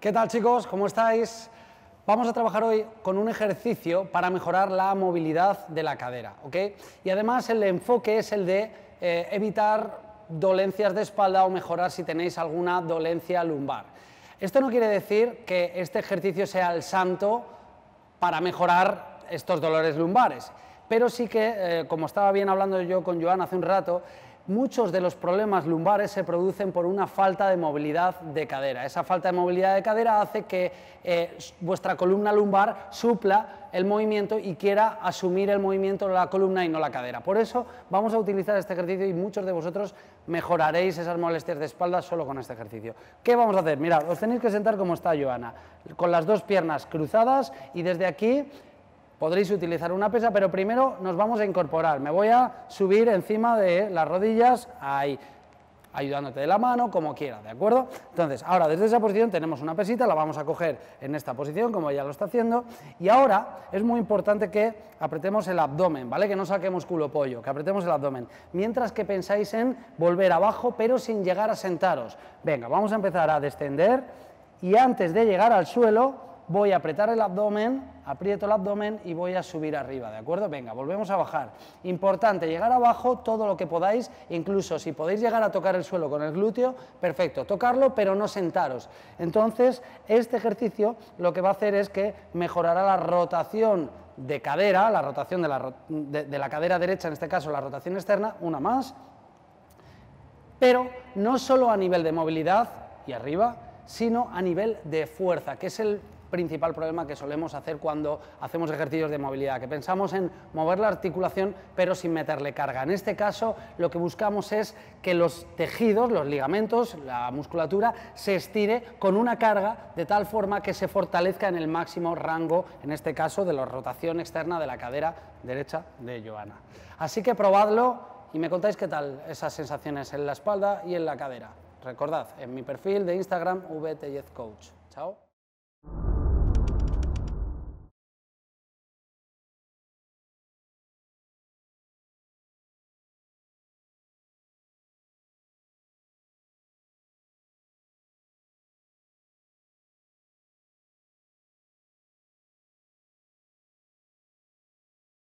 ¿Qué tal chicos? ¿Cómo estáis? Vamos a trabajar hoy con un ejercicio para mejorar la movilidad de la cadera, ¿ok? Y además el enfoque es el de eh, evitar dolencias de espalda o mejorar si tenéis alguna dolencia lumbar. Esto no quiere decir que este ejercicio sea el santo para mejorar estos dolores lumbares, pero sí que, eh, como estaba bien hablando yo con Joan hace un rato, muchos de los problemas lumbares se producen por una falta de movilidad de cadera. Esa falta de movilidad de cadera hace que eh, vuestra columna lumbar supla el movimiento y quiera asumir el movimiento de la columna y no la cadera. Por eso vamos a utilizar este ejercicio y muchos de vosotros mejoraréis esas molestias de espalda solo con este ejercicio. ¿Qué vamos a hacer? Mirad, os tenéis que sentar como está Joana, con las dos piernas cruzadas y desde aquí Podréis utilizar una pesa, pero primero nos vamos a incorporar. Me voy a subir encima de las rodillas, ahí, ayudándote de la mano, como quiera, ¿de acuerdo? Entonces, ahora desde esa posición tenemos una pesita, la vamos a coger en esta posición, como ya lo está haciendo, y ahora es muy importante que apretemos el abdomen, ¿vale? Que no saquemos culo pollo, que apretemos el abdomen, mientras que pensáis en volver abajo, pero sin llegar a sentaros. Venga, vamos a empezar a descender, y antes de llegar al suelo, voy a apretar el abdomen, aprieto el abdomen y voy a subir arriba, ¿de acuerdo? Venga, volvemos a bajar. Importante, llegar abajo todo lo que podáis, incluso si podéis llegar a tocar el suelo con el glúteo, perfecto, tocarlo pero no sentaros. Entonces, este ejercicio lo que va a hacer es que mejorará la rotación de cadera, la rotación de la, la cadera derecha, en este caso la rotación externa, una más, pero no solo a nivel de movilidad y arriba, sino a nivel de fuerza, que es el principal problema que solemos hacer cuando hacemos ejercicios de movilidad, que pensamos en mover la articulación pero sin meterle carga. En este caso lo que buscamos es que los tejidos, los ligamentos, la musculatura se estire con una carga de tal forma que se fortalezca en el máximo rango, en este caso de la rotación externa de la cadera derecha de Joana. Así que probadlo y me contáis qué tal esas sensaciones en la espalda y en la cadera. Recordad, en mi perfil de Instagram vt Coach. Chao.